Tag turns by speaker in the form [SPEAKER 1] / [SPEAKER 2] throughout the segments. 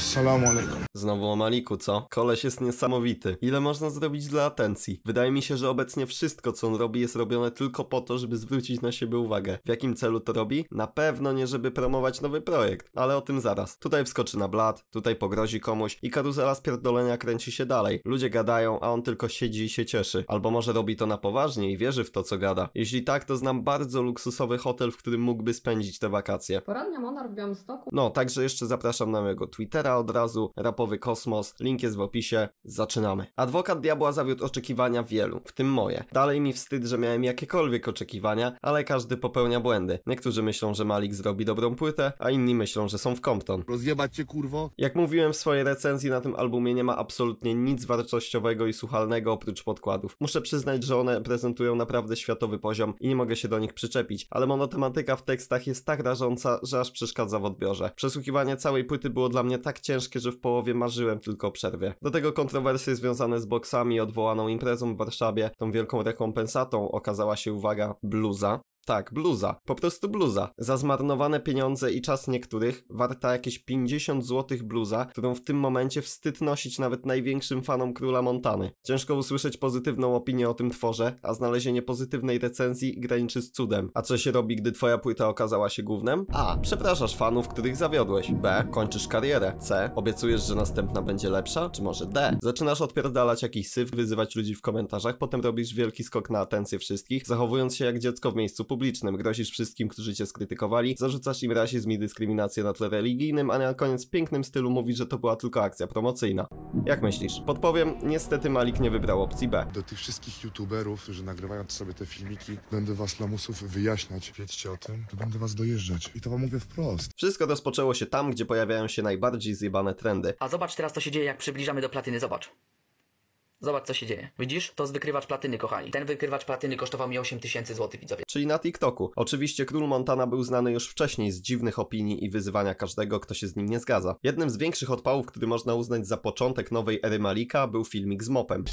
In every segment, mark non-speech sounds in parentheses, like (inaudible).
[SPEAKER 1] Salamu alaikum.
[SPEAKER 2] Znowu o Maliku, co? Koleś jest niesamowity. Ile można zrobić dla atencji? Wydaje mi się, że obecnie wszystko, co on robi, jest robione tylko po to, żeby zwrócić na siebie uwagę. W jakim celu to robi? Na pewno nie, żeby promować nowy projekt, ale o tym zaraz. Tutaj wskoczy na blat, tutaj pogrozi komuś i karuzela spierdolenia kręci się dalej. Ludzie gadają, a on tylko siedzi i się cieszy. Albo może robi to na poważnie i wierzy w to, co gada. Jeśli tak, to znam bardzo luksusowy hotel, w którym mógłby spędzić te wakacje. Poradnia Monar w Białymstoku. No, także jeszcze zapraszam na mojego Twittera, od razu, rapowy kosmos, link jest w opisie, zaczynamy. Adwokat Diabła zawiódł oczekiwania wielu, w tym moje. Dalej mi wstyd, że miałem jakiekolwiek oczekiwania, ale każdy popełnia błędy. Niektórzy myślą, że Malik zrobi dobrą płytę, a inni myślą, że są w Compton.
[SPEAKER 1] Rozjebać cię kurwo?
[SPEAKER 2] Jak mówiłem w swojej recenzji na tym albumie nie ma absolutnie nic wartościowego i słuchalnego oprócz podkładów. Muszę przyznać, że one prezentują naprawdę światowy poziom i nie mogę się do nich przyczepić, ale monotematyka w tekstach jest tak rażąca, że aż przeszkadza w odbiorze. Przesłuchiwanie całej płyty było dla mnie tak ciężkie, że w połowie marzyłem tylko o przerwie. Do tego kontrowersje związane z boksami, odwołaną imprezą w Warszawie, tą wielką rekompensatą okazała się, uwaga, bluza. Tak, bluza. Po prostu bluza. Za zmarnowane pieniądze i czas niektórych warta jakieś 50 zł bluza, którą w tym momencie wstyd nosić nawet największym fanom króla Montany. Ciężko usłyszeć pozytywną opinię o tym tworze, a znalezienie pozytywnej recenzji graniczy z cudem. A co się robi, gdy twoja płyta okazała się głównym? A. Przepraszasz fanów, których zawiodłeś. B. Kończysz karierę. C. Obiecujesz, że następna będzie lepsza? Czy może D. Zaczynasz odpierdalać jakiś syf, wyzywać ludzi w komentarzach, potem robisz wielki skok na atencję wszystkich, zachowując się jak dziecko w miejscu publicznym. Grozisz wszystkim, którzy cię skrytykowali, zarzucasz im rasizm i dyskryminację na tle religijnym, a na koniec w pięknym stylu mówisz, że to była tylko akcja promocyjna. Jak myślisz? Podpowiem, niestety Malik nie wybrał opcji B.
[SPEAKER 1] Do tych wszystkich youtuberów, którzy nagrywają sobie te filmiki, będę was lamusów wyjaśniać. Wiedzcie o tym, to będę was dojeżdżać. I to wam mówię
[SPEAKER 2] wprost. Wszystko rozpoczęło się tam, gdzie pojawiają się najbardziej zjebane trendy. A zobacz teraz, co się dzieje, jak przybliżamy do platyny, zobacz. Zobacz, co się dzieje. Widzisz? To z wykrywacz platyny, kochani. Ten wykrywacz platyny kosztował mi 8000 zł, widzowie. Czyli na TikToku. Oczywiście król Montana był znany już wcześniej z dziwnych opinii i wyzywania każdego, kto się z nim nie zgadza. Jednym z większych odpałów, który można uznać za początek nowej ery Malika, był filmik z mopem.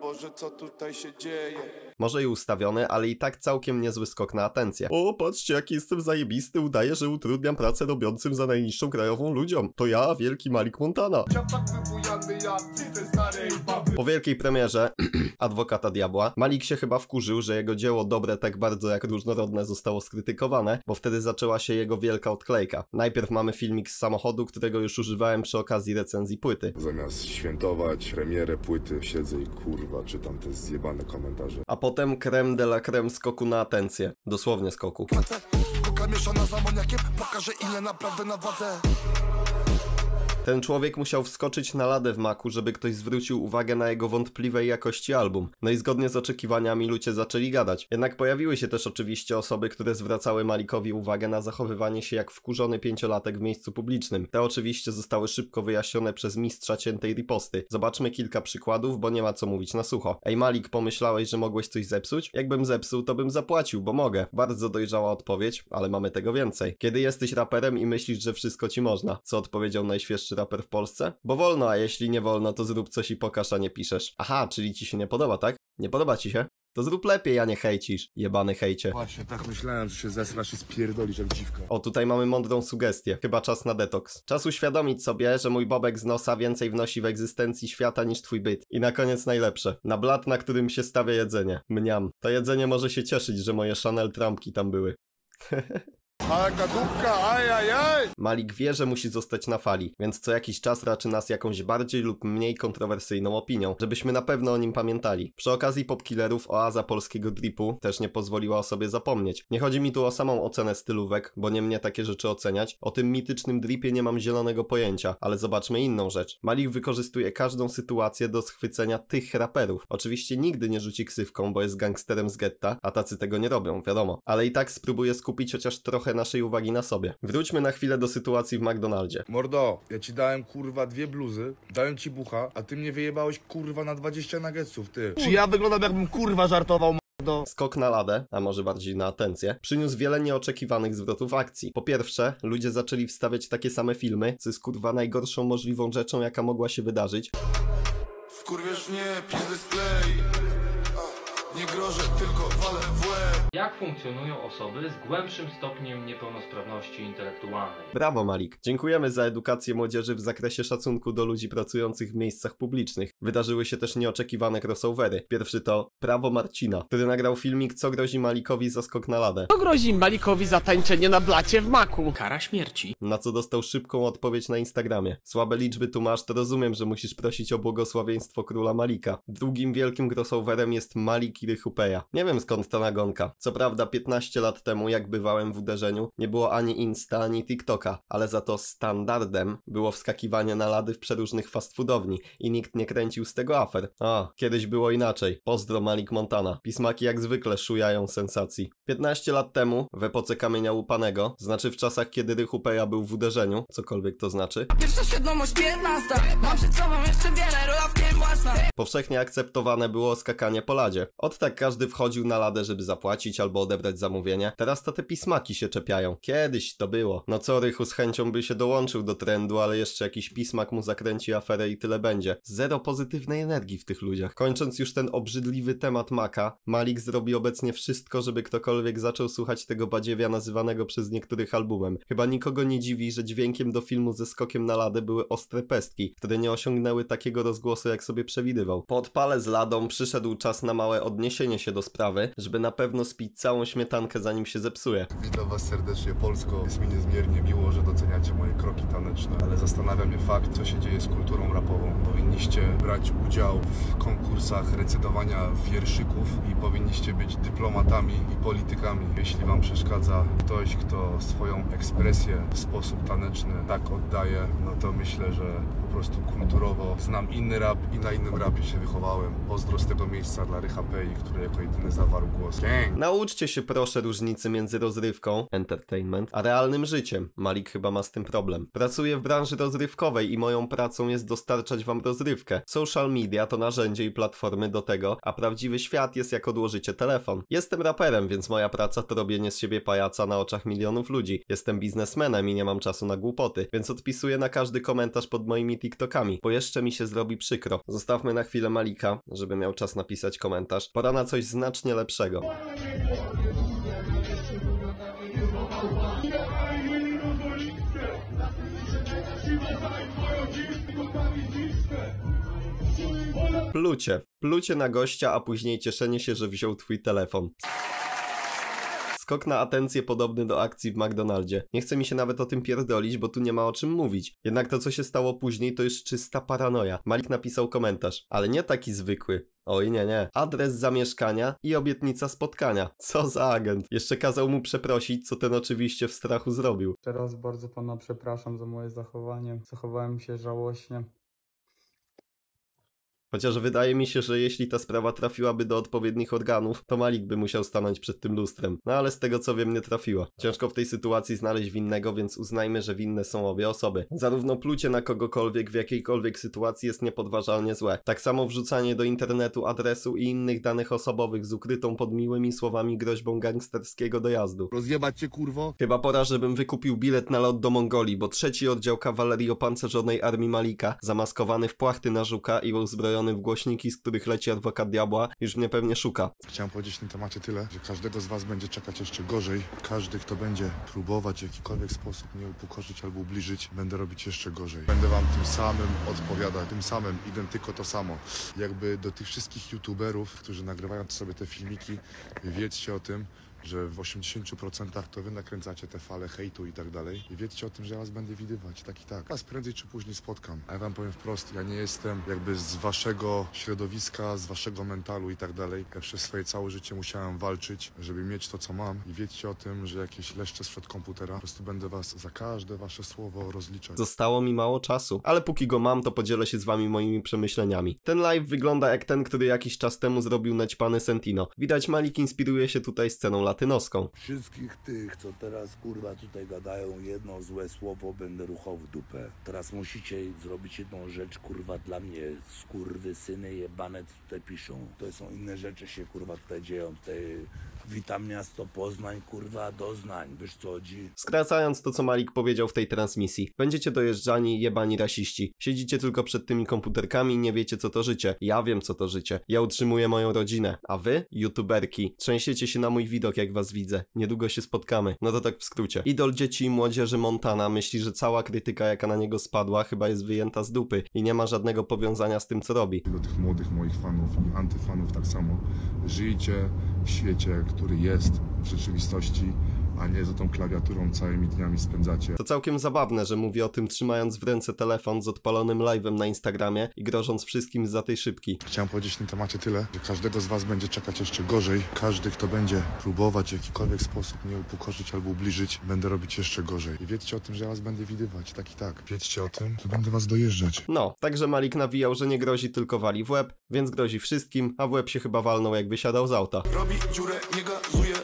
[SPEAKER 1] Boże, co tutaj się
[SPEAKER 2] dzieje? Może i ustawiony, ale i tak całkiem niezły skok na atencję. O, patrzcie, jaki jestem zajebisty, udaję, że utrudniam pracę robiącym za najniższą krajową ludziom. To ja, wielki Malik Montana.
[SPEAKER 1] Ja tak wybujany, ja po
[SPEAKER 2] wielkiej premierze (clears throat) Adwokata Diabła Malik się chyba wkurzył, że jego dzieło dobre tak bardzo jak różnorodne zostało skrytykowane, bo wtedy zaczęła się jego wielka odklejka. Najpierw mamy filmik z samochodu, którego już używałem przy okazji recenzji płyty.
[SPEAKER 1] Zamiast świętować premierę płyty siedzę i kurwa czytam te zjebane komentarze.
[SPEAKER 2] A potem creme de la creme skoku na atencję. Dosłownie skoku. Płacę, mieszana
[SPEAKER 1] za pokażę ile naprawdę na wadze.
[SPEAKER 2] Ten człowiek musiał wskoczyć na ladę w maku, żeby ktoś zwrócił uwagę na jego wątpliwej jakości album. No i zgodnie z oczekiwaniami ludzie zaczęli gadać. Jednak pojawiły się też oczywiście osoby, które zwracały Malikowi uwagę na zachowywanie się jak wkurzony pięciolatek w miejscu publicznym. Te oczywiście zostały szybko wyjaśnione przez mistrza ciętej riposty. Zobaczmy kilka przykładów, bo nie ma co mówić na sucho. Ej Malik, pomyślałeś, że mogłeś coś zepsuć? Jakbym zepsuł, to bym zapłacił, bo mogę. Bardzo dojrzała odpowiedź, ale mamy tego więcej. Kiedy jesteś raperem i myślisz, że wszystko ci można, co odpowiedział najświeższy najlepszy raper w Polsce? Bo wolno, a jeśli nie wolno, to zrób coś i pokaż, a nie piszesz. Aha, czyli ci się nie podoba, tak? Nie podoba ci się? To zrób lepiej, a nie hejcisz, jebany hejcie. Właśnie tak myślałem, że się zesrasz i spierdolisz jak dziwko. O, tutaj mamy mądrą sugestię. Chyba czas na detoks. Czas uświadomić sobie, że mój bobek z nosa więcej wnosi w egzystencji świata niż twój byt. I na koniec najlepsze. Na blat, na którym się stawia jedzenie. Mniam. To jedzenie może się cieszyć, że moje Chanel trampki tam były.
[SPEAKER 1] (laughs) A dupka, ajajaj!
[SPEAKER 2] Malik wie, że musi zostać na fali, więc co jakiś czas raczy nas jakąś bardziej lub mniej kontrowersyjną opinią, żebyśmy na pewno o nim pamiętali. Przy okazji popkillerów oaza polskiego dripu też nie pozwoliła o sobie zapomnieć. Nie chodzi mi tu o samą ocenę stylówek, bo nie mnie takie rzeczy oceniać. O tym mitycznym dripie nie mam zielonego pojęcia, ale zobaczmy inną rzecz. Malik wykorzystuje każdą sytuację do schwycenia tych raperów. Oczywiście nigdy nie rzuci ksywką, bo jest gangsterem z getta, a tacy tego nie robią, wiadomo. Ale i tak spróbuje skupić chociaż trochę naszej uwagi na sobie. Wróćmy na chwilę do sytuacji w McDonaldzie.
[SPEAKER 1] Mordo, ja ci dałem kurwa dwie bluzy, dałem ci bucha, a ty mnie wyjebałeś kurwa na 20 nuggetsów, ty. Czy ja
[SPEAKER 2] wyglądam jakbym kurwa żartował, do... Skok na ladę, a może bardziej na atencję, przyniósł wiele nieoczekiwanych zwrotów akcji. Po pierwsze, ludzie zaczęli wstawiać takie same filmy, co jest kurwa najgorszą możliwą rzeczą, jaka mogła się wydarzyć.
[SPEAKER 1] Wkurwiesz mnie, pizdy sklej, nie grożę, tylko walę w jak funkcjonują osoby z głębszym stopniem niepełnosprawności intelektualnej?
[SPEAKER 2] Brawo, Malik. Dziękujemy za edukację młodzieży w zakresie szacunku do ludzi pracujących w miejscach publicznych. Wydarzyły się też nieoczekiwane crossovery. Pierwszy to Prawo Marcina, który nagrał filmik Co grozi Malikowi za skok na ladę. Co grozi Malikowi za tańczenie na blacie w maku? Kara śmierci. Na co dostał szybką odpowiedź na Instagramie. Słabe liczby tu masz, to rozumiem, że musisz prosić o błogosławieństwo króla Malika. Drugim wielkim crossoverem jest Malik i Rychupeja. Nie wiem skąd ta nagonka. Co prawda 15 lat temu, jak bywałem w uderzeniu, nie było ani Insta, ani TikToka, ale za to standardem było wskakiwanie na lady w przeróżnych fast foodowni i nikt nie kręcił z tego afer. A, kiedyś było inaczej. Pozdro Malik Montana. Pismaki jak zwykle szujają sensacji. 15 lat temu, w epoce kamienia łupanego, znaczy w czasach, kiedy Peja był w uderzeniu, cokolwiek to znaczy. Pierwsza świadomość 15, mam przed sobą jeszcze wiele, rola w tym własna. Powszechnie akceptowane było skakanie po ladzie. Od tak każdy wchodził na ladę, żeby zapłacić, albo odebrać zamówienie. Teraz to te pismaki się czepiają. Kiedyś to było. No co, Rychu z chęcią by się dołączył do trendu, ale jeszcze jakiś pismak mu zakręci aferę i tyle będzie. Zero pozytywnej energii w tych ludziach. Kończąc już ten obrzydliwy temat Maka, Malik zrobi obecnie wszystko, żeby ktokolwiek zaczął słuchać tego badziewia nazywanego przez niektórych albumem. Chyba nikogo nie dziwi, że dźwiękiem do filmu ze skokiem na ladę były ostre pestki, które nie osiągnęły takiego rozgłosu, jak sobie przewidywał. Po odpale z ladą przyszedł czas na małe odniesienie się do sprawy, żeby na pewno spisać wypić całą śmietankę zanim się zepsuje.
[SPEAKER 1] Witam was serdecznie Polsko. Jest mi niezmiernie miło, że doceniacie moje kroki taneczne, ale zastanawia mnie fakt, co się dzieje z kulturą rapową. Powinniście brać udział w konkursach recytowania wierszyków i powinniście być dyplomatami i politykami. Jeśli wam przeszkadza ktoś, kto swoją ekspresję w sposób taneczny tak oddaje, no to myślę, że po prostu kulturowo znam inny rap i na innym rapie się wychowałem. Pozdro z tego miejsca dla Rycha Pei, który jako jedyny zawarł głos. Gang!
[SPEAKER 2] nauczcie się proszę różnicy między rozrywką, entertainment, a realnym życiem. Malik chyba ma z tym problem. Pracuję w branży rozrywkowej i moją pracą jest dostarczać wam rozrywkę. Social media to narzędzie i platformy do tego, a prawdziwy świat jest jak odłożycie telefon. Jestem raperem, więc moja praca to robienie z siebie pajaca na oczach milionów ludzi. Jestem biznesmenem i nie mam czasu na głupoty, więc odpisuję na każdy komentarz pod moimi TikTokami, bo jeszcze mi się zrobi przykro. Zostawmy na chwilę Malika, żeby miał czas napisać komentarz. Pora na coś znacznie lepszego. Plucie. Plucie na gościa, a później cieszenie się, że wziął twój telefon. Skok na atencję podobny do akcji w McDonaldzie. Nie chce mi się nawet o tym pierdolić, bo tu nie ma o czym mówić. Jednak to, co się stało później, to już czysta paranoja. Malik napisał komentarz, ale nie taki zwykły. Oj, nie, nie. Adres zamieszkania i obietnica spotkania. Co za agent. Jeszcze kazał mu przeprosić, co ten oczywiście w strachu zrobił. Teraz bardzo pana przepraszam za moje zachowanie. Zachowałem się żałośnie. Chociaż wydaje mi się, że jeśli ta sprawa trafiłaby do odpowiednich organów, to Malik by musiał stanąć przed tym lustrem. No ale z tego co wiem nie trafiła. Ciężko w tej sytuacji znaleźć winnego, więc uznajmy, że winne są obie osoby. Zarówno plucie na kogokolwiek w jakiejkolwiek sytuacji jest niepodważalnie złe. Tak samo wrzucanie do internetu adresu i innych danych osobowych z ukrytą pod miłymi słowami groźbą gangsterskiego dojazdu. Rozjebać cię kurwo? Chyba pora, żebym wykupił bilet na lot do Mongolii, bo trzeci oddział kawalerii opancerzonej armii Malika, zamaskowany w płachty na żuka i uzbrojony w głośniki, z których leci adwokat diabła, już mnie pewnie szuka.
[SPEAKER 1] Chciałem powiedzieć na tym temacie tyle, że każdego z was będzie czekać jeszcze gorzej. Każdy, kto będzie próbować w jakikolwiek sposób mnie upokorzyć albo ubliżyć, będę robić jeszcze gorzej. Będę wam tym samym odpowiadać, tym samym, identyko to samo. Jakby do tych wszystkich youtuberów, którzy nagrywają sobie te filmiki, wiedzcie o tym, że w 80% to wy nakręcacie te fale hejtu i tak dalej. I wiedzcie o tym, że ja was będę widywać, tak i tak. Was prędzej czy później spotkam. A ja wam powiem wprost, ja nie jestem jakby z waszego środowiska, z waszego mentalu i tak dalej. Ja przez swoje całe życie musiałem walczyć, żeby mieć to, co mam. I wiedzcie o tym, że jakieś leszcze sprzed komputera, po prostu będę was za każde wasze słowo rozliczać.
[SPEAKER 2] Zostało mi mało czasu, ale póki go mam, to podzielę się z wami moimi przemyśleniami. Ten live wygląda jak ten, który jakiś czas temu zrobił naćpany Sentino. Widać Malik inspiruje się tutaj sceną
[SPEAKER 1] Wszystkich tych, co teraz kurwa tutaj gadają jedno złe słowo, będę ruchał w dupę. Teraz musicie zrobić jedną rzecz kurwa dla mnie. Skurwy syny jebane tutaj piszą. To są inne rzeczy się kurwa tutaj dzieją. Tutaj Witam miasto Poznań, kurwa, doznań, wiesz co chodzi?
[SPEAKER 2] Skracając to, co Malik powiedział w tej transmisji. Będziecie dojeżdżani, jebani rasiści. Siedzicie tylko przed tymi komputerkami i nie wiecie, co to życie. Ja wiem, co to życie. Ja utrzymuję moją rodzinę. A wy, youtuberki, trzęsiecie się na mój widok, jak was widzę. Niedługo się spotkamy. No to tak w skrócie. Idol dzieci i młodzieży Montana myśli, że cała krytyka, jaka na niego spadła, chyba jest wyjęta z dupy i nie ma żadnego powiązania z tym, co robi. Do tych młodych moich fanów i antyfanów tak samo.
[SPEAKER 1] Żyjcie w świecie, który jest w rzeczywistości a nie za tą klawiaturą całymi dniami spędzacie. To
[SPEAKER 2] całkiem zabawne, że mówi o tym trzymając w ręce telefon z odpalonym live'em na Instagramie i grożąc wszystkim za tej szybki. Chciałem powiedzieć na temacie tyle, że każdego z was będzie czekać
[SPEAKER 1] jeszcze gorzej. Każdy, kto będzie próbować w jakikolwiek sposób mnie upokorzyć albo ubliżyć, będę robić jeszcze gorzej. I wiedzcie o tym, że ja was będę widywać, tak i tak. Wiedzcie o tym, że będę was dojeżdżać.
[SPEAKER 2] No, także Malik nawijał, że nie grozi tylko wali w łeb, więc grozi wszystkim, a w łeb się chyba walnął jak wysiadał z auta.
[SPEAKER 1] Robi dziurę, nie gazuje,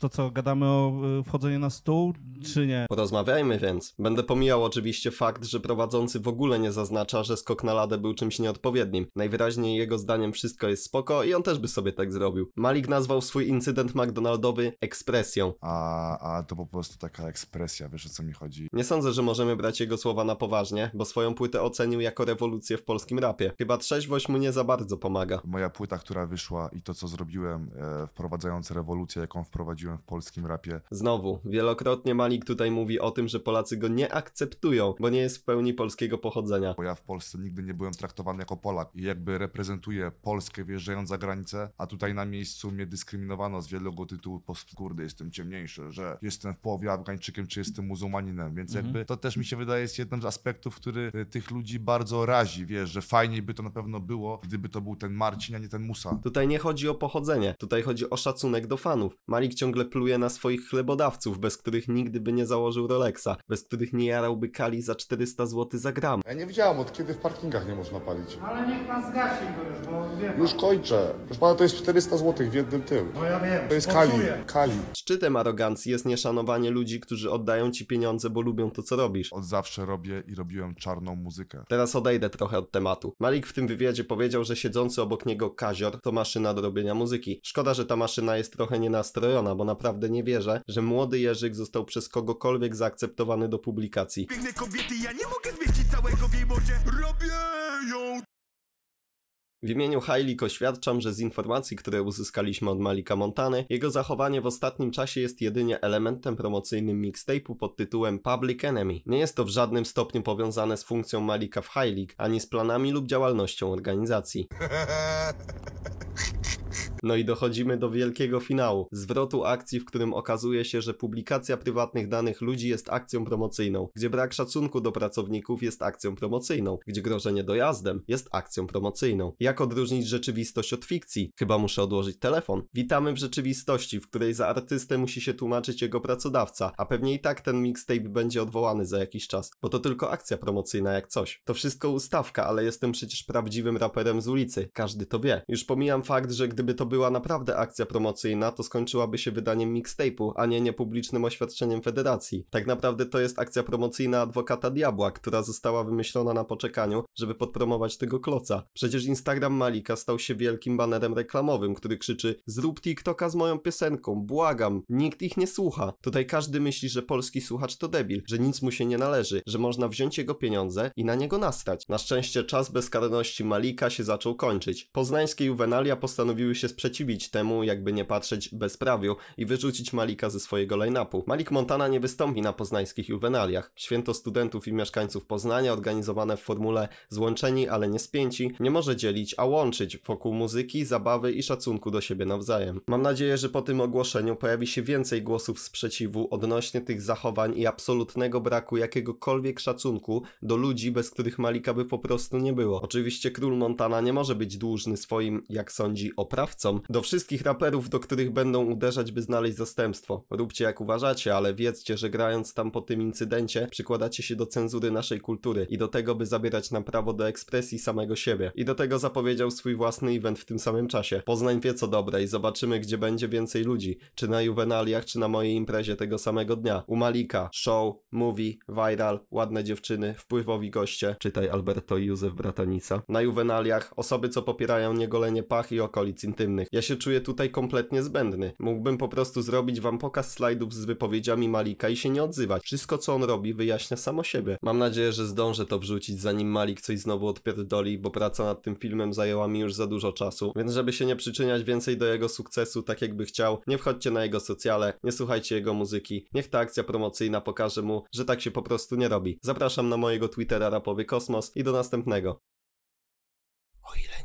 [SPEAKER 2] to co, gadamy o e, wchodzeniu na stół, czy nie? Porozmawiajmy więc. Będę pomijał oczywiście fakt, że prowadzący w ogóle nie zaznacza, że skok na ladę był czymś nieodpowiednim. Najwyraźniej jego zdaniem wszystko jest spoko i on też by sobie tak zrobił. Malik nazwał swój incydent McDonaldowy ekspresją.
[SPEAKER 1] A, a to po prostu taka ekspresja, wiesz o co mi chodzi? Nie
[SPEAKER 2] sądzę, że możemy brać jego słowa na poważnie, bo swoją płytę ocenił jako rewolucję w polskim rapie. Chyba trzeźwość mu nie za bardzo pomaga. Moja płyta, która wyszła i to, co zrobiłem,
[SPEAKER 1] e, wprowadzając rewolucję, jaką wprowadziłem w polskim rapie.
[SPEAKER 2] Znowu, wielokrotnie Malik tutaj mówi o tym, że Polacy go nie akceptują, bo nie jest w pełni polskiego pochodzenia. Bo ja w Polsce nigdy nie byłem traktowany jako Polak i jakby reprezentuję Polskę wjeżdżając za granicę, a tutaj na miejscu
[SPEAKER 1] mnie dyskryminowano z wielkiego tytułu, kurde, jestem ciemniejszy, że jestem w połowie Afgańczykiem, czy jestem muzułmaninem, więc mhm. jakby to też mi się wydaje jest jednym z aspektów, który e, tych ludzi bardzo razi, wiesz, że fajniej by to na pewno było, gdyby to był ten Marcin, a nie ten Musa
[SPEAKER 2] Jezusa. Tutaj nie chodzi o pochodzenie, tutaj chodzi o szacunek do fanów. Malik ciągle pluje na swoich chlebodawców, bez których nigdy by nie założył Rolexa, bez których nie jarałby kali za 400 zł za gram. Ja nie widziałem od kiedy w parkingach nie można palić.
[SPEAKER 1] Ale niech pan zgasi go już, bo wiem. Już
[SPEAKER 2] kończę. Proszę pana, to jest 400 zł w
[SPEAKER 1] jednym tył. No ja wiem. To jest kali.
[SPEAKER 2] Kali. Szczytem arogancji jest nieszanowanie ludzi, którzy oddają ci pieniądze, bo lubią to, co robisz. Od zawsze robię i robiłem czarną muzykę. Teraz odejdę trochę od tematu. Malik w tym wywiadzie powiedział, że siedzący obok niego Kazio Major to maszyna do robienia muzyki. Szkoda, że ta maszyna jest trochę nienastrojona, bo naprawdę nie wierzę, że młody Jerzyk został przez kogokolwiek zaakceptowany do publikacji.
[SPEAKER 1] Piękne kobiety, ja nie mogę zmieścić całego w jej morze. Robię ją
[SPEAKER 2] w imieniu Heilig oświadczam, że z informacji, które uzyskaliśmy od Malika Montany, jego zachowanie w ostatnim czasie jest jedynie elementem promocyjnym mixtape'u pod tytułem Public Enemy. Nie jest to w żadnym stopniu powiązane z funkcją Malika w Heilig, ani z planami lub działalnością organizacji. (laughs) No i dochodzimy do wielkiego finału, zwrotu akcji, w którym okazuje się, że publikacja prywatnych danych ludzi jest akcją promocyjną, gdzie brak szacunku do pracowników jest akcją promocyjną, gdzie grożenie dojazdem jest akcją promocyjną. Jak odróżnić rzeczywistość od fikcji? Chyba muszę odłożyć telefon. Witamy w rzeczywistości, w której za artystę musi się tłumaczyć jego pracodawca, a pewnie i tak ten mixtape będzie odwołany za jakiś czas, bo to tylko akcja promocyjna jak coś. To wszystko ustawka, ale jestem przecież prawdziwym raperem z ulicy, każdy to wie. Już pomijam fakt, że gdyby to była naprawdę akcja promocyjna, to skończyłaby się wydaniem mixtape'u, a nie niepublicznym oświadczeniem federacji. Tak naprawdę to jest akcja promocyjna adwokata diabła, która została wymyślona na poczekaniu, żeby podpromować tego kloca. Przecież Instagram Malika stał się wielkim banerem reklamowym, który krzyczy zrób TikToka z moją piosenką, błagam, nikt ich nie słucha. Tutaj każdy myśli, że polski słuchacz to debil, że nic mu się nie należy, że można wziąć jego pieniądze i na niego nastrać. Na szczęście czas bezkarności Malika się zaczął kończyć. Poznańskie juvenalia postanowiły się sprzeciwić sprzeciwić temu, jakby nie patrzeć bezprawiu i wyrzucić Malika ze swojego line-upu. Malik Montana nie wystąpi na poznańskich juwenaliach. Święto studentów i mieszkańców Poznania organizowane w formule złączeni, ale nie spięci, nie może dzielić, a łączyć wokół muzyki, zabawy i szacunku do siebie nawzajem. Mam nadzieję, że po tym ogłoszeniu pojawi się więcej głosów sprzeciwu odnośnie tych zachowań i absolutnego braku jakiegokolwiek szacunku do ludzi, bez których Malika by po prostu nie było. Oczywiście król Montana nie może być dłużny swoim, jak sądzi, oprawcom, do wszystkich raperów, do których będą uderzać, by znaleźć zastępstwo. Róbcie jak uważacie, ale wiedzcie, że grając tam po tym incydencie, przykładacie się do cenzury naszej kultury i do tego, by zabierać nam prawo do ekspresji samego siebie. I do tego zapowiedział swój własny event w tym samym czasie. Poznań wie co dobre i zobaczymy, gdzie będzie więcej ludzi. Czy na Juvenaliach, czy na mojej imprezie tego samego dnia. U Malika, show, movie, viral, ładne dziewczyny, wpływowi goście. Czytaj Alberto i Józef Bratanica. Na Juvenaliach osoby, co popierają niegolenie pach i okolic intymnych innych. Ja się czuję tutaj kompletnie zbędny. Mógłbym po prostu zrobić wam pokaz slajdów z wypowiedziami Malika i się nie odzywać. Wszystko co on robi wyjaśnia samo siebie. Mam nadzieję, że zdążę to wrzucić zanim Malik coś znowu odpierdoli, bo praca nad tym filmem zajęła mi już za dużo czasu. Więc żeby się nie przyczyniać więcej do jego sukcesu tak jakby chciał, nie wchodźcie na jego socjale, nie słuchajcie jego muzyki. Niech ta akcja promocyjna pokaże mu, że tak się po prostu nie robi. Zapraszam na mojego Twittera rapowy kosmos i do następnego.
[SPEAKER 1] O ile